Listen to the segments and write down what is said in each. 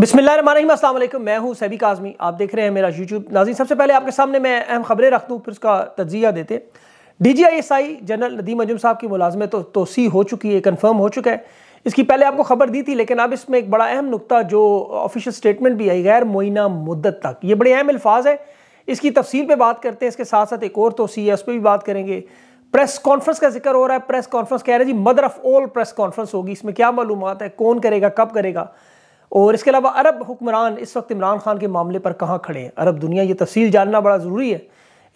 बिसमीम अल्लाम मैं हूँ सभी काजमी आप देख रहे हैं मेरा यूट्यूब नाजी सबसे पहले आपके सामने मैं अहम खबरें रख दूँ फिर उसका तजिया देते D G I S I general Nadeem Anjum साहब की मुलाजमत तो, तोसी हो चुकी है कन्फर्म हो चुका है इसकी पहले आपको खबर दी थी लेकिन अब इसमें एक बड़ा अहम नुकता जो ऑफिशियल स्टेटमेंट भी आई गैर मुइना मुद्दत तक ये बड़े अहम अल्फाज है इसकी तफसील पर बात करते हैं इसके साथ साथ एक और तोसी है उस पर भी बात करेंगे प्रेस कॉन्फ्रेंस का जिक्र हो रहा है प्रेस कॉन्फ्रेंस कह रहे हैं जी mother of all press conference होगी इसमें क्या मालूम है कौन करेगा कब करेगा और इसके अलावा अरब हुक्मरान इस वक्त इमरान खान के मामले पर कहाँ खड़े हैं अरब दुनिया ये तफसील जानना बड़ा ज़रूरी है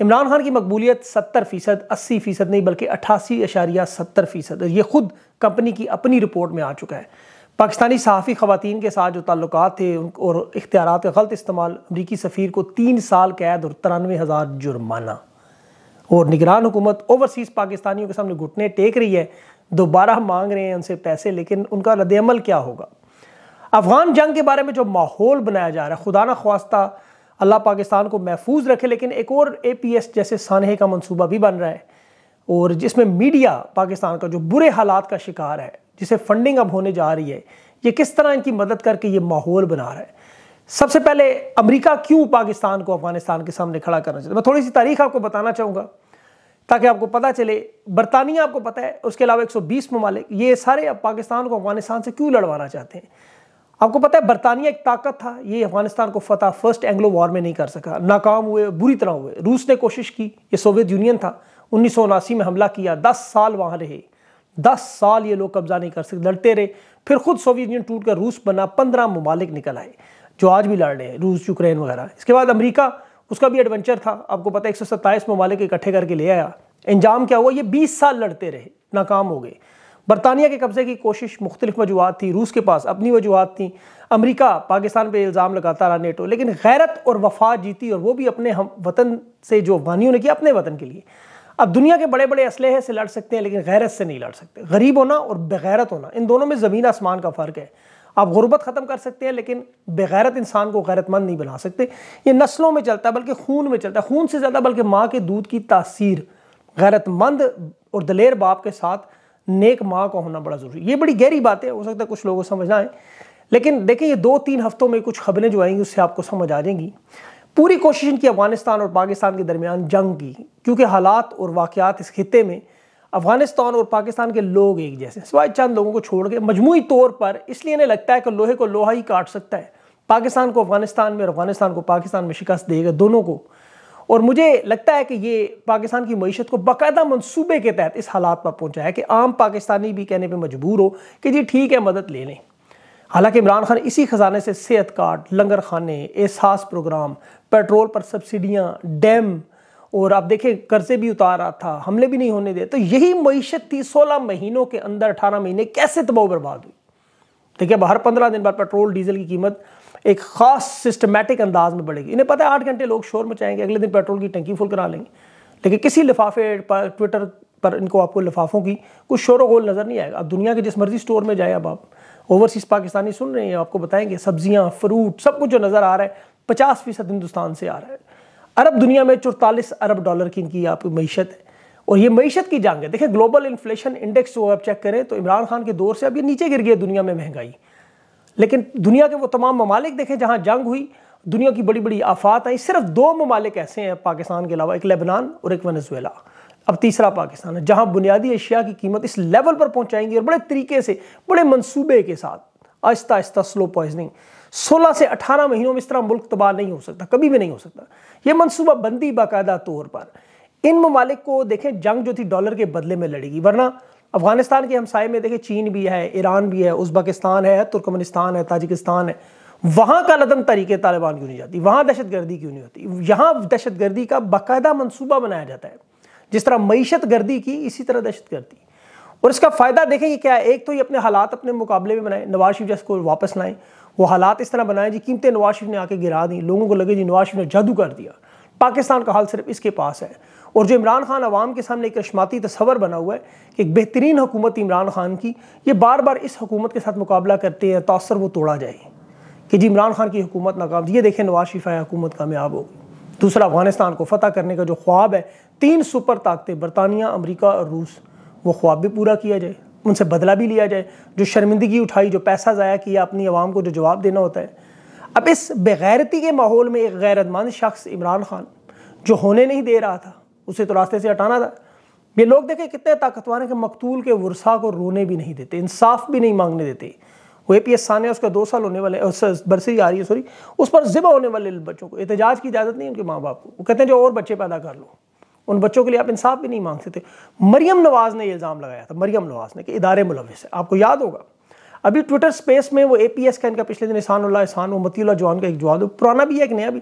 इमरान खान की मकबूलियत सत्तर फ़ीसद अस्सी फ़ीसद नहीं बल्कि अट्ठासी अशारिया सत्तर फ़ीसद ये खुद कंपनी की अपनी रिपोर्ट में आ चुका है पाकिस्तानी सहाफ़ी ख़वान के साथ जो ताल्लुक थे और इख्तियार का गलत इस्तेमाल अमरीकी सफ़ीर को तीन साल कैद और तिरानवे हज़ार जुर्माना और निगरान हुकूमत ओवरसीज़ पाकिस्तानियों के सामने घुटने टेक रही है दोबारा मांग रहे हैं उनसे पैसे लेकिन उनका रद्दमल क्या होगा अफगान जंग के बारे में जो माहौल बनाया जा रहा है खुदा न खास्ता अल्लाह पाकिस्तान को महफूज रखे लेकिन एक और ए पी एस जैसे सानहे का मनसूबा भी बन रहा है और जिसमें मीडिया पाकिस्तान का जो बुरे हालात का शिकार है जिसे फंडिंग अब होने जा रही है ये किस तरह इनकी मदद करके ये माहौल बना रहा है सबसे पहले अमरीका क्यों पाकिस्तान को अफगानिस्तान के सामने खड़ा करना चाहता मैं थोड़ी सी तारीख आपको बताना चाहूँगा ताकि आपको पता चले बरतानिया आपको पता है उसके अलावा 120 ममालिक ये सारे अब पाकिस्तान को अफगानिस्तान से क्यों लड़वाना चाहते हैं आपको पता है बरतानिया एक ताकत था ये अफगानिस्तान को फतह फर्स्ट एंग्लो वॉर में नहीं कर सका नाकाम हुए बुरी तरह हुए रूस ने कोशिश की ये सोवियत यूनियन था उन्नीस में हमला किया दस साल वहाँ रहे दस साल ये लोग कब्जा नहीं कर सके लड़ते रहे फिर खुद सोवियत यूनियन टूट कर रूस बना पंद्रह ममालिक निकल आए जो आज भी लड़ रहे हैं रूस यूक्रेन वगैरह इसके बाद अमरीका उसका भी एडवेंचर था आपको पता है एक सौ सत्ताईस ममालिक इकट्ठे करके ले आया इंजाम क्या हुआ ये बीस साल लड़ते रहे नाकाम हो गए बरतानिया के कब्ज़े की कोशिश मुख्तलिफ वजूहत थी रूस के पास अपनी वजूहत थी अमरीका पाकिस्तान पर इल्ज़ाम लगाता रहा नेटो लेकिन गैरत और वफा जीती और वो भी अपने हम वतन से जो अफगानियों ने किया अपने वतन के लिए अब दुनिया के बड़े बड़े असलहे से लड़ सकते हैं लेकिन गैरत से नहीं लड़ सकते गरीब होना और बगैरत होना इन दोनों में ज़मीन आसमान का फ़र्क है आप गुर्बत ख़त्म कर सकते हैं लेकिन बगैरत इंसान को गैरतमंद नहीं बना सकते ये नस्लों में चलता है बल्कि खून में चलता है खून से ज़्यादा बल्कि माँ के दूध की तासीर गैरतमंद और दलेर बाप के साथ नेक माँ का होना बड़ा ज़रूरी ये बड़ी गहरी बात है हो सकता है कुछ लोगों को समझना है लेकिन देखें ये दो तीन हफ्तों में कुछ खबरें जो आएंगी उससे आपको समझ आ जाएंगी पूरी कोशिश इनकी अफगानिस्तान और पाकिस्तान के दरमियान जंग की क्योंकि हालात और वाक़ात इस खत्े में अफगानिस्तान और पाकिस्तान के लोग एक जैसे सिवाय चंद लोगों को छोड़ के मजमू तौर पर इसलिए इन्हें लगता है कि लोहे को लोहा ही काट सकता है पाकिस्तान को अफगानिस्तान में और अफगानिस्तान को पाकिस्तान में शिकस्त देगा दोनों को और मुझे लगता है कि ये पाकिस्तान की मीशत को बाकायदा मनसूबे के तहत इस हालात पर पहुँचा है कि आम पाकिस्तानी भी कहने पर मजबूर हो कि जी ठीक है मदद ले लें हालांकि इमरान खान इसी खजाने से सेहत कार्ड लंगर खाने एहसास प्रोग्राम पेट्रोल पर सब्सिडियाँ डैम और आप देखें कर्जे भी उतार रहा था हमले भी नहीं होने दे तो यही मीशत थी सोलह महीनों के अंदर अठारह महीने कैसे तबाह बर्बाद हुई देखिए अब हर पंद्रह दिन बाद पेट्रोल डीजल की कीमत एक खास सिस्टमेटिक अंदाज में बढ़ेगी इन्हें पता है आठ घंटे लोग शोर मचाएंगे अगले दिन पेट्रोल की टंकी फुल करा लेंगे लेकिन किसी लिफाफे पर ट्विटर पर इनको आपको लिफाफों की कुछ शोर गोल नज़र नहीं आएगा आप दुनिया के जिस मर्जी स्टोर में जाए अब आप ओवरसीज़ पाकिस्तानी सुन रहे हैं आपको बताएंगे सब्जियाँ फ्रूट सब कुछ जो नज़र आ रहा है पचास फीसद हिंदुस्तान से आ रहा है अरब दुनिया में चौतालीस अरब डॉलर की इनकी आपकी मीशत है और ये मीशत की जंग है देखिए ग्लोबल इन्फ्लेशन इंडेक्स जो आप चेक करें तो इमरान खान के दौर से अब ये नीचे गिर गया दुनिया में महंगाई लेकिन दुनिया के वो तमाम ममालिक देखें जहाँ जंग हुई दुनिया की बड़ी बड़ी आफात आई सिर्फ दो ममालिक ऐसे हैं पाकिस्तान के अलावा एक लेबनान और एक वनजवेला अब तीसरा पाकिस्तान है जहाँ बुनियादी अशिया की कीमत इस लेवल पर पहुँचाएंगी और बड़े तरीके से बड़े मनसूबे के साथ आहिस्ता आहिस्ता स्लो पॉइजनिंग 16 से 18 महीनों में इस तरह मुल्क तबाह नहीं हो सकता कभी भी नहीं हो सकता ये बंदी बाकायदा तौर पर इन ममालिक को देखें जंग जो थी डॉलर के बदले में लड़ेगी वरना अफगानिस्तान के हमसाए में देखें चीन भी है ईरान भी है उजबकिस्तान है तुर्कमनिस्तान है ताजिकिस्तान है वहाँ का लदम तरीके तालिबान क्यों नहीं जाती वहाँ दहशत गर्दी क्यों नहीं होती यहाँ दहशत गर्दी का बाकायदा मनसूबा बनाया जाता है जिस तरह मीशत गर्दी की इसी तरह दहशत गर्दी और इसका फ़ायदा देखें ये क्या है एक तो ये अपने हालात अपने मुकाबले में बनाए नवाज शरीफ जैसे को वापस लाएं वो हालात इस तरह बनाए जी कीमतें नवाज शरीफ ने आके गिरा दी लोगों को लगे जी नवाज शरीफ ने जादू कर दिया पाकिस्तान का हाल सिर्फ इसके पास है और जो इमरान खान आवाम के सामने एक रशमाती तस्वर बना हुआ है कि एक बेहतरीन हुकूमत इमरान खान की ये बार बार इस हुकूमत के साथ मुकाबला करते हैं तासर वो तोड़ा जाए कि जी इमरान खान की हुकूमत नाकाम ये देखें नवाज शिफा हुकूमत कामयाब होगी दूसरा अफगानिस्तान को फतह करने का जो ख्वाब है तीन सुपर ताकतें बरतानिया अमरीका और रूस वो ख्वाब भी पूरा किया जाए उनसे बदला भी लिया जाए जो शर्मिंदगी उठाई जो पैसा ज़ाया किया अपनी आवाम को जो जवाब देना होता है अब इस बेगैरती के माहौल में एक गैरतमंद शख्स इमरान खान जो होने नहीं दे रहा था उसे तो रास्ते से हटाना था ये लोग देखें कितने ताकतवर हैं कि मकतूल के वर्षा को रोने भी नहीं देते इंसाफ भी नहीं मांगने देते वो ए पी एस सानिया उसका दो साल होने वाले बरसरी आ रही है सॉरी उस पर ज़िबा होने वाले बच्चों को एहतजाज की इजाज़त नहीं उनके माँ बाप को वो कहते हैं जो और बच्चे पैदा कर लो उन बच्चों के लिए आप इंसाफ भी नहीं मांग सकते मरियम नवाज़ ने इल्ज़ाम लगाया था मरियम नवाज़ ने कि इदारे मुलविस है आपको याद होगा अभी ट्विटर स्पेस में वो ए पी एस का इनका पिछले दिन एहसान एहसान व मतील जवान का एक जवाब पुराना भी है एक नया भी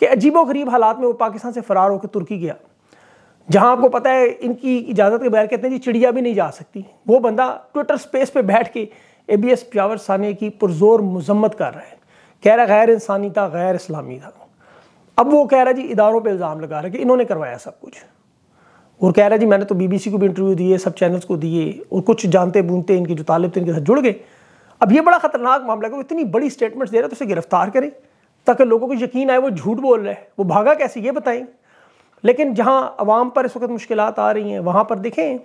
कि अजीबो गरीब हालात में वो पाकिस्तान से फरार होकर तुर्की गया जहां आपको पता है इनकी इजाज़त के बगैर कहते हैं जी चिड़िया भी नहीं जा सकती वो बंदा ट्विटर स्पेस पे बैठ के ए बी एस प्यावर सानिया की पुरजोर मजम्मत कर रहा है कह रहा गैर इंसानी था गैर इस्लामी था अब वो कह रहा जी इदारों पर इल्ज़ाम लगा रहा है कि इन्होंने करवाया सब कुछ और कह रहा जी मैंने तो बीबीसी को भी इंटरव्यू दिए सब चैनल्स को दिए और कुछ जानते बूनते इनके जो तालब थे इनके साथ जुड़ गए अब ये बड़ा ख़तरनाक मामला है वो इतनी बड़ी स्टेटमेंट्स दे रहा है तो उसे गिरफ्तार करें ताकि लोगों को यकीन आए वो झूठ बोल रहे हैं वो भागा कैसे ये बताएं लेकिन जहाँ आवाम पर इस वक्त मुश्किल आ रही हैं वहाँ पर देखें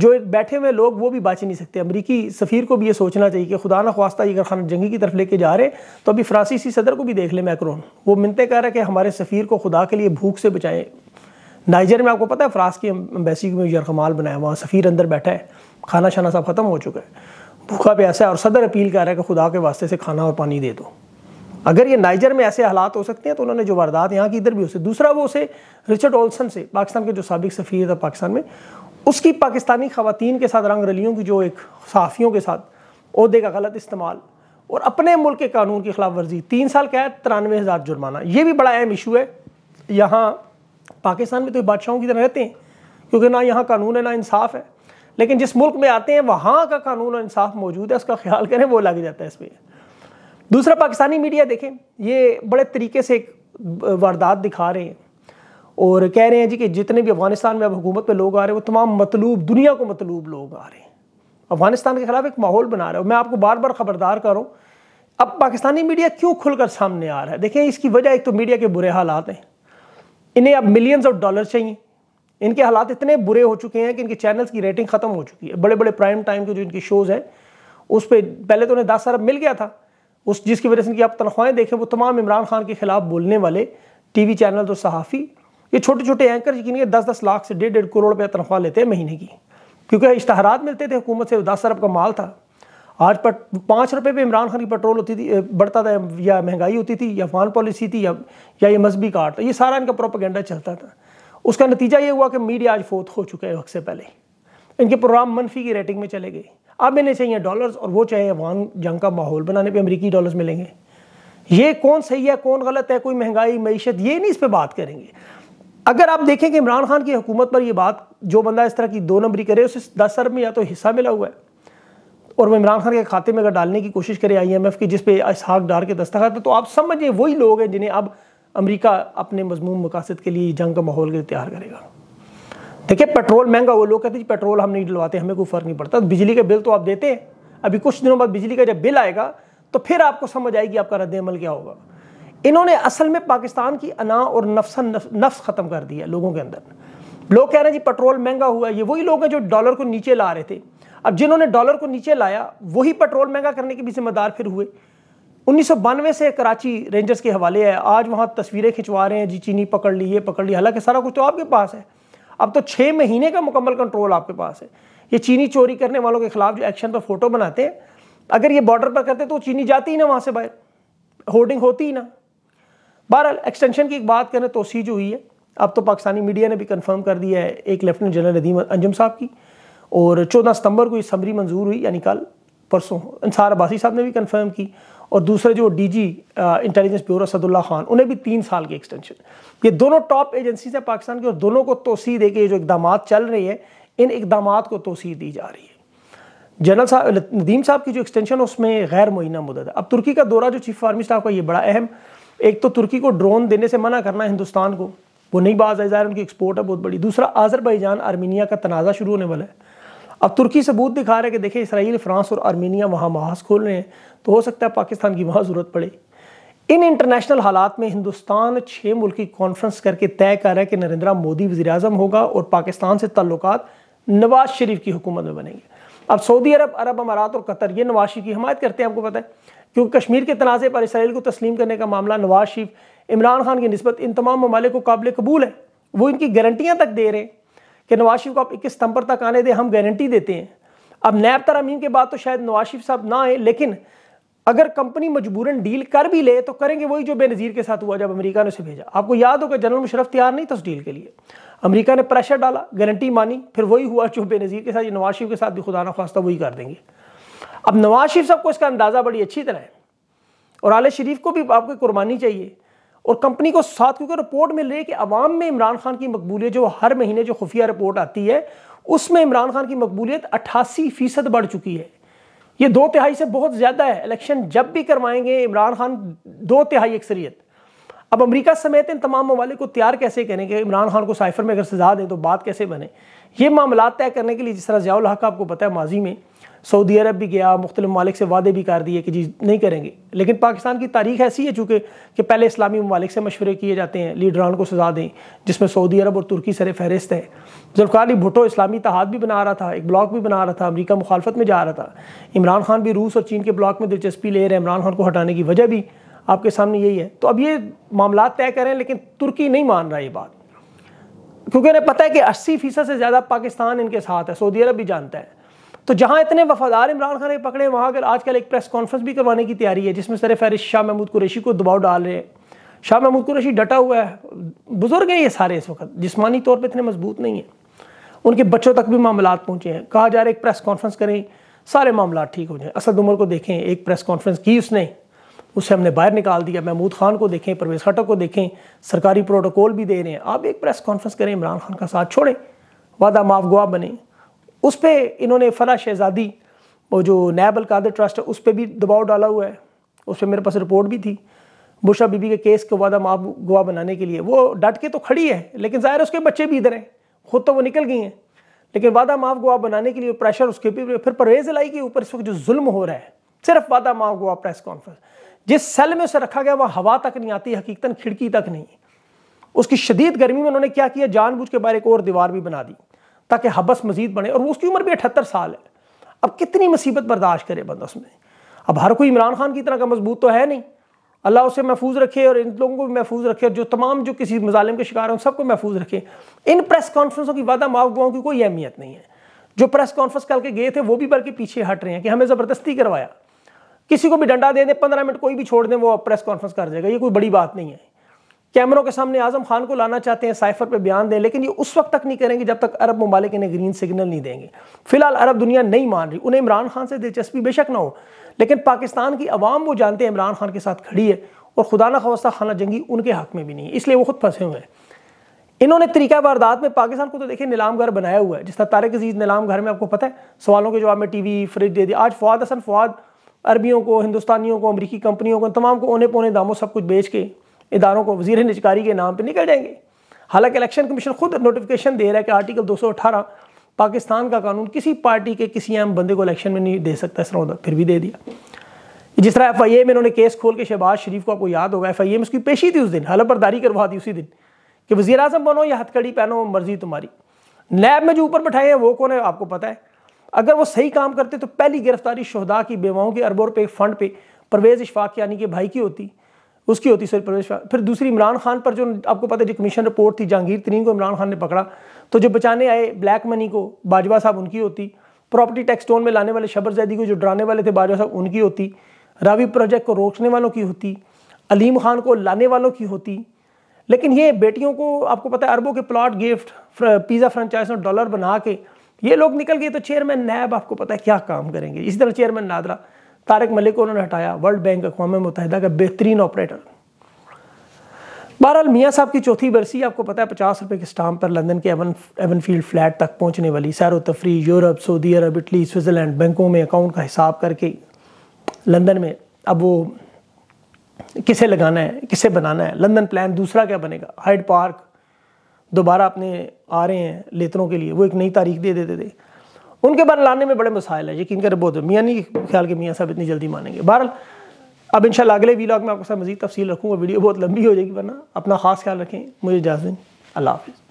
जो बैठे हुए लोग वो भी बाच नहीं सकते अमरीकी सफ़ीर को भी ये सोचना चाहिए कि खुदा ना खास्ता अगर खान जंगी की तरफ लेके जा रहे हैं तो अभी फ्रांसीसी सदर को भी देख ले मैक्रोन वो मिनते कह रहे हैं कि हमारे सफ़ीर को खुदा के लिए भूख से बचाएं नाइजर में आपको पता है फ्रांस की अम्बेसी में यरकमाल बनाया वहाँ सफ़ीर अंदर बैठा है खाना शाना सब ख़त्म हो चुका है भूखा प्यासा है और सदर अपील कर रहा है कि खुदा के वास्ते से खाना और पानी दे दो अगर ये नाइजर में ऐसे हालात हो सकते हैं तो उन्होंने जो वारदात यहाँ की इधर भी हो दूसरा वो उसे रिचर्ड ओल्सन से पाकिस्तान के जो सबक सफ़ीर था पाकिस्तान में उसकी पाकिस्तानी खातन के साथ रंग रलियों की जो एक सहाफ़ियों के साथ अहदे का गलत इस्तेमाल और अपने मुल्क के कानून की खिलाफ वर्जी तीन साल कैद तिरानवे हज़ार जुर्माना ये भी बड़ा अहम इशू है यहाँ पाकिस्तान में तो बादशाहों की तरह रहते हैं क्योंकि ना यहाँ कानून है ना इंसाफ है लेकिन जिस मुल्क में आते हैं वहाँ का कानून और इंसाफ मौजूद है उसका ख्याल करें वो लग जाता है इसमें दूसरा पाकिस्तानी मीडिया देखें ये बड़े तरीके से एक वारदात दिखा रहे हैं और कह रहे हैं जी कि जितने भी अफगानिस्तान में अब हुकूमत में लोग आ रहे हैं वो तमाम मतलूब दुनिया को मतलूब लोग आ रहे हैं अफगानिस्तान के खिलाफ एक माहौल बना रहा है मैं आपको बार बार खबरदार कर रहा हूँ अब पाकिस्तानी मीडिया क्यों खुलकर सामने आ रहा है देखें इसकी वजह एक तो मीडिया के बुरे हालात हैं इन्हें अब मिलियंस ऑफ डॉलर चाहिए इनके हालात इतने बुरे हो चुके हैं कि इनके चैनल्स की रेटिंग ख़त्म हो चुकी है बड़े बड़े प्राइम टाइम के जो इनके शोज़ हैं उस पर पहले तो उन्हें दस अरब मिल गया था उस जिसकी वजह से इनकी आप तनख्वाहें देखें वो तमाम इमरान खान के खिलाफ बोलने वाले टी वी चैनल और तो सहाफ़ी ये छोटे छोटे एंकर यकीन दस दस लाख से डेढ़ डेढ़ करोड़ रुपये तनख्वाह लेते हैं महीने की क्योंकि इश्तहारात मिलते थे हुकूमत से दस अरब का माल था आज पर पाँच रुपये पर इमरान खान की पेट्रोल होती थी बढ़ता था या महंगाई होती थी या फान पॉलिसी थी या या ये मजहबी कार्ड था ये सारा इनका प्रोपागेंडा चलता था उसका नतीजा ये हुआ कि मीडिया आज फोत हो चुका है वक्त से पहले इनके प्रोग्राम मनफी की रेटिंग में चले गए अब इन्हें चाहिए डॉलर्स और वो चाहे अफगान जंग का माहौल बनाने पर अमरीकी डॉलर्स मिलेंगे ये कौन सही है कौन गलत है कोई महंगाई मीशत ये नहीं इस पर बात करेंगे अगर आप देखें कि इमरान खान की हुकूमत पर यह बात जो बंदा इस तरह की दो नंबरी करे उसे दस अरब में या तो हिस्सा मिला हुआ है और वो इमरान खान के खाते में अगर डालने की कोशिश करे आई एम एफ की जिसपे इसहाक डार के दस्तखत तो आप समझिए वही लोग हैं जिन्हें अब अमरीका अपने मजमूम मकासद के लिए जंग का माहौल के तैयार करेगा देखिए पेट्रोल महंगा हुआ लोग कहते हैं पेट्रोल हम नहीं डलवाते हमें कोई फ़र्क नहीं पड़ता तो बिजली के बिल तो आप देते हैं अभी कुछ दिनों बाद बिजली का जब बिल आएगा तो फिर आपको समझ आएगी आपका रद्द अमल क्या होगा इन्होंने असल में पाकिस्तान की अना और नफ्सा नफ्स ख़त्म कर दिया है लोगों के अंदर लोग कह रहे हैं जी पेट्रोल महंगा हुआ ये वही लोग हैं जो डॉलर को नीचे ला रहे थे अब जिन्होंने डॉलर को नीचे लाया वही पेट्रोल महंगा करने के भी जिम्मेदार फिर हुए उन्नीस से कराची रेंजर्स के हवाले है आज वहाँ तस्वीरें खिंचवा रहे हैं जी चीनी पकड़ ली ये पकड़ ली हालांकि सारा कुछ तो आपके पास है अब तो छः महीने का मुकम्मल कंट्रोल आपके पास है ये चीनी चोरी करने वालों के खिलाफ जो एक्शन पर फोटो बनाते हैं अगर ये बॉर्डर पर करते तो चीनी जाती ही ना वहाँ से बाहर होर्डिंग होती ही ना बहरहाल एक्सटेंशन की एक बात करें तो सी जो हुई है अब तो पाकिस्तानी मीडिया ने भी कंफर्म कर दिया है एक लेफ्टिनेंट जनरल नदीम अंजम साहब की और चौदह सितंबर को ये समरी मंजूर हुई यानी कल परसों अंसार अब्बासी साहब ने भी कंफर्म की और दूसरे जो DG intelligence bureau Sadullah Khan उन्हें भी तीन साल की एक्सटेंशन ये दोनों टॉप एजेंसीज हैं पाकिस्तान की और दोनों को तोसी दे के जो इकदाम चल रही है इन इकदाम को तोसी दी जा रही है जनरल साहब नदीम साहब की जो एक्सटेंशन है उसमें गैर मुइना मदद है अब तुर्की का दौरा जो चीफ आर्मी स्टाफ का ये बड़ा अहम एक तो तुर्की को ड्रोन देने से मना करना है हिंदुस्तान को वो नहीं बाज उनकी एक्सपोर्ट है बहुत बड़ी दूसरा आज़रबाईजान आर्मीनिया का तनाज़ा शुरू होने वाला है अब तुर्की सबूत दिखा रहे कि देखिए इसराइल फ्रांस और आर्मीनिया वहाँ महाज खोल रहे हैं तो हो सकता है पाकिस्तान की वहाँ ज़रूरत पड़े इन इंटरनेशनल हालात में हिंदुस्तान छः मुल्की कॉन्फ्रेंस करके तय कर रहा है कि नरेंद्र मोदी वजी अजम होगा और पाकिस्तान से ताल्लुक नवाज शरीफ की हुकूमत में बनेंगे अब सऊदी अरब अरब अमारात और कतर ये नवाज शरीफ की हमायत करते हैं आपको पता है क्योंकि कश्मीर के तनाज़े पर इसराइल को तस्लीम करने का मामला नवाज शरीफ इमरान खान की नस्बत इन तमाम ममालिक को काबिल कबूल है वो इनकी गारंटियाँ तक दे रहे हैं कि नवाज शरीफ को आप इक्कीस सितंबर तक आने दें हम गारंटी देते हैं अब नैब तरमीम के बाद तो शायद नवाज शरीफ साहब ना आए लेकिन अगर कंपनी मजबूरन डील कर भी ले तो करेंगे वही जो बेनज़ीर के साथ हुआ जब अमेरिका ने उसे भेजा आपको याद होगा जनरल मुशरफ तैयार नहीं था उस डील के लिए अमेरिका ने प्रेशर डाला गारंटी मानी फिर वही हुआ जो बेनज़ीर के साथ नवाज शरीफ के साथ भी खुदा ना खास्ता वही कर देंगे अब नवाज शरीफ साहब को इसका अंदाज़ा बड़ी अच्छी तरह है और आल शरीफ को भी आपको कुर्बानी चाहिए और कंपनी को साथ क्योंकि रिपोर्ट मिल रही है कि अवाम में इमरान खान की मकबूलियत जो हर महीने जो खुफिया रिपोर्ट आती है उसमें इमरान खान की मकबूलियत अट्ठासी फीसद बढ़ चुकी है ये दो तिहाई से बहुत ज़्यादा है इलेक्शन जब भी करवाएंगे इमरान खान दो तिहाई अक्सरियत अब अमेरिका समेत इन तमाम ममालिक को तैयार कैसे करें कि इमरान खान को साइफर में अगर सजा दें तो बात कैसे बने ये मामला तय करने के लिए जिस तरह जियाउल हक आपको पता है माजी में सऊदी अरब भी गया मुख्तु ममालिक से वादे भी कर दिए कि जी नहीं करेंगे लेकिन पाकिस्तान की तारीख ऐसी है चूँकि कि पहले इस्लामी ममालिक से मशवरे किए जाते हैं लीडरान को सजा दें जिसमें सऊदी अरब और तुर्की सर फहरिस्त है जुल्फ़ार खाली भुटो इस्लामी तहाद भी बना रहा था एक ब्लॉक भी बना रहा था अमरीका मुखालफत में जा रहा था इमरान खान भी रूस और चीन के ब्लॉक में दिलचस्पी ले रहे हैं इमरान खान को हटाने की वजह भी आपके सामने यही है तो अब ये मामला तय करें लेकिन तुर्की नहीं मान रहा ये बात क्योंकि उन्हें पता है कि अस्सी फ़ीसद से ज़्यादा पाकिस्तान इनके साथ है सऊदी अरब भी जानता है तो जहां इतने वफादार इमरान खान के पकड़े वहां अगर आजकल एक प्रेस कॉन्फ्रेंस भी करवाने की तैयारी है जिसमें सर फहरिश शाह महमूद कुरेशी को दबाव डाल रहे हैं शाह महमूद कुरेशी डटा हुआ है बुजुर्ग हैं ये सारे इस वक्त जिसमानी तौर पर इतने मजबूत नहीं है उनके बच्चों तक भी मामला पहुँचे हैं कहा जा रहा है एक प्रेस कॉन्फ्रेंस करें सारे मामला ठीक हो जाएँ असद उमर को देखें एक प्रेस कॉन्फ्रेंस की उसने उसे हमने बाहर निकाल दिया महमूद खान को देखें परवेज खट्टर को देखें सरकारी प्रोटोकॉल भी दे रहे हैं आप एक प्रेस कॉन्फ्रेंस करें इमरान खान का साथ छोड़ें वादा माफ गुआ बने उस पर इन्होंने फरा शहजादी वो जो नायब अलकादर ट्रस्ट है उस पर भी दबाव डाला हुआ है उस पर मेरे पास रिपोर्ट भी थी बुशा बीबी के केस को वादा माफ गवाह बनाने के लिए वो डट के तो खड़ी है लेकिन ज़ाहिर उसके बच्चे भी इधर हैं खुद तो वो निकल गई हैं लेकिन वादा माफ गवाह बनाने के लिए प्रेशर उसके भी फिर परवेज़ लाई के ऊपर इस वक्त जो जुल्म हो रहा है सिर्फ वादा माफ गवाह प्रेस कॉन्फ्रेंस जिस सेल में उसे रखा गया वह हवा तक नहीं आती हकीकता खिड़की तक नहीं उसकी शदीद गर्मी में उन्होंने क्या किया जानबूझ के बाहर एक और दीवार भी बना दी ताकि हबस मजीद बढ़े और उसकी उम्र भी अठहत्तर साल है अब कितनी मुसीबत बर्दाश्त करे बंदा उसमें अब हर कोई इमरान खान की तरह का मजबूत तो है नहीं अल्लाह उसे महफूज रखे और इन लोगों को भी महफूज रखे और जो तमाम जो किसी मजालिम के शिकार हैं उन सबको महफूज रखे इन प्रेस कॉन्फ्रेंसों की वादा माफ गुआओं की कोई अहमियत नहीं है जो प्रेस कॉन्फ्रेंस कल के गए थे वो भी बल्कि पीछे हट रहे हैं कि हमें ज़बरदस्ती करवाया किसी को भी डंडा दे दें पंद्रह मिनट कोई भी छोड़ दें वो प्रेस कॉन्फ्रेंस कर जाएगा ये कोई बड़ी बात नहीं है कैमरों के सामने आजम खान को लाना चाहते हैं साइफर पर बयान दें लेकिन ये उस वक्त तक नहीं करेंगे जब तक अरब ममालिक इन्हें ग्रीन सिग्नल नहीं देंगे फिलहाल अरब दुनिया नहीं मान रही उन्हें इमरान खान से दिलचस्पी बेशक ना हो लेकिन पाकिस्तान की आवाम वो जानते हैं इमरान खान के साथ खड़ी है और खुदा ना खवस्ता खाना जंगी उनके हक में भी नहीं है इसलिए वो खुद फंसे हुए हैं इन्होंने तरीका वारदात में पाकिस्तान को तो देखिए नीलाम घर बनाया हुआ है जिस तरह तारक अजीज नीलाम घर में आपको पता है सवालों के जवाब में वी फ्रिज दे दिया आज फवाद हसन फवाद अरबियों को हिंदुस्तानियों को अमरीकी कंपनियों को तमाम को ओने पोने दामों सब कुछ बेच के इदारों को वजीर निजकारी के नाम पर निकल जाएंगे हालांकि इलेक्शन कमीशन खुद नोटिफिकेशन दे रहा है कि आर्टिकल 218 पाकिस्तान का कानून किसी पार्टी के किसी अहम बंदे को इलेक्शन में नहीं दे सकता इस तरह फिर भी दे दिया जिस तरह एफ आई ए में इन्होंने केस खोल के शहबाज शरीफ को आपको याद होगा एफ आई ए में उसकी पेशी थी उस दिन हलफबरदारी करवा दी उसी दिन कि वजी अजम बनो या हथकड़ी पहनो मर्जी तुम्हारी नैब में जो ऊपर बैठाए हैं वो कौन है आपको पता है अगर वो सही काम करते तो पहली गिरफ्तारी शहदा की बेवाओं के अरबों रुपये फंड पे परवेज़ इशफाक यानी कि भाई की होती उसकी होती सर प्रवेश फिर दूसरी इमरान खान पर जो आपको पता है जो कमीशन रिपोर्ट थी जहांगीर तरीन को इमरान खान ने पकड़ा तो जो बचाने आए ब्लैक मनी को बाजवा साहब उनकी होती प्रॉपर्टी टैक्स टोन में लाने वाले शबर जैदी को जो डराने वाले थे बाजवा साहब उनकी होती रावी प्रोजेक्ट को रोकने वालों की होती अलीम खान को लाने वालों की होती लेकिन ये बेटियों को आपको पता है अरबों के प्लाट गिफ्ट पिज़्ज़ा फ्रेंचाइज और डॉलर बना के ये लोग निकल गए तो चेयरमैन नैब आपको पता है क्या काम करेंगे इसी तरह चेयरमैन नादरा तारक मलिक को उन्होंने हटाया वर्ल्ड बैंक अकवा मुतहदा का बेहतरीन ऑपरेटर बहरहाल मियाँ साहब की चौथी बरसी आपको पता है पचास रुपये के स्टाम पर लंदन के एवन एवन फील्ड फ्लैट तक पहुँचने वाली सैर तफरी यूरोप सऊदी अरब इटली स्विट्ज़रलैंड बैंकों में अकाउंट का हिसाब करके लंदन में अब वो किसे लगाना है किसे बनाना है लंदन प्लान दूसरा क्या बनेगा हाइड पार्क दोबारा अपने आ रहे हैं लेतरों के लिए वो एक नई तारीख दे देते थे दे दे। उनके बारे लाने में बड़े मसाइल है यकीन करें बहुत मियाँ नहीं ख्याल के मियाँ साहब इतनी जल्दी मानेंगे बहरहाल अब इंशाल्लाह अगले वीलाग में आपके साथ मजीद तफसील रखूँगा वीडियो बहुत लंबी हो जाएगी वरना अपना खास ख्याल रखें मुझे इजाज़त अल्लाह हाफिज़